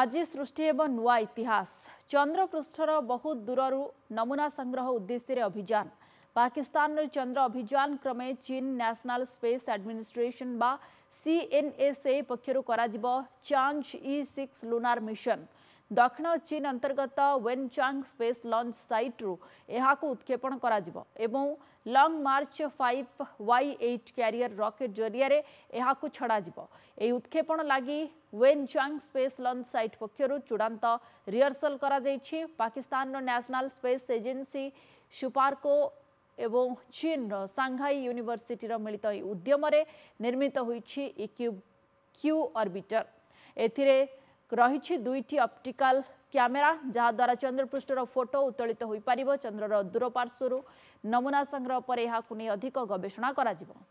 ଆଜି ସୃଷ୍ଟି ହେବ ନୂଆ ଇତିହାସ ଚନ୍ଦ୍ରପୃଷ୍ଠର ବହୁତ ଦୂରରୁ ନମୁନା ସଂଗ୍ରହ ଉଦ୍ଦେଶ୍ୟରେ ଅଭିଯାନ ପାକିସ୍ତାନର ଚନ୍ଦ୍ର ଅଭିଯାନ କ୍ରମେ ଚୀନ ନ୍ୟାସନାଲ୍ ସ୍ପେସ୍ ଆଡମିନିଷ୍ଟ୍ରେସନ୍ ବା ସିଏନ୍ଏସ୍ଏ ପକ୍ଷରୁ କରାଯିବ ଚାଞ୍ଜ ଇ ସିକ୍ସ ଲୁନାର ମିଶନ ଦକ୍ଷିଣ ଚୀନ୍ ଅନ୍ତର୍ଗତ ୱେନ୍ଚାଙ୍ଗ ସ୍ପେସ୍ ଲଞ୍ଚ ସାଇଟ୍ରୁ ଏହାକୁ ଉତ୍କ୍ଷେପଣ କରାଯିବ ଏବଂ Long March five Y eight carrier rocket ଜରିଆରେ ଏହାକୁ ଛଡ଼ାଯିବ ଏହି ଉତ୍କ୍ଷେପଣ ଲାଗି ୱେନ୍ଚାଙ୍ଗ ସ୍ପେସ୍ ଲଞ୍ଚ ସାଇଟ୍ ପକ୍ଷରୁ ଚୂଡ଼ାନ୍ତ ରିହର୍ସଲ କରାଯାଇଛି ପାକିସ୍ତାନର ନ୍ୟାସନାଲ୍ ସ୍ପେସ୍ ଏଜେନ୍ସି ସୁପାର୍କୋ ଏବଂ ଚୀନର ସାଂଘାଇ ୟୁନିଭର୍ସିଟିର ମିଳିତ ଉଦ୍ୟମରେ ନିର୍ମିତ ହୋଇଛି ଇ କ୍ୟୁବ୍ କ୍ୟୁ ଅର୍ବିଟର ଏଥିରେ ରହିଛି ଦୁଇଟି ଅପ୍ଟିକାଲ କ୍ୟାମେରା ଯାହାଦ୍ୱାରା ଚନ୍ଦ୍ରପୃଷ୍ଠର ଫଟୋ ଉତ୍ତୋଳିତ ହୋଇପାରିବ ଚନ୍ଦ୍ରର ଦୂରପାର୍ଶ୍ୱରୁ ନମୁନା ସଂଗ୍ରହ ପରେ ଏହାକୁ ନେଇ ଅଧିକ ଗବେଷଣା କରାଯିବ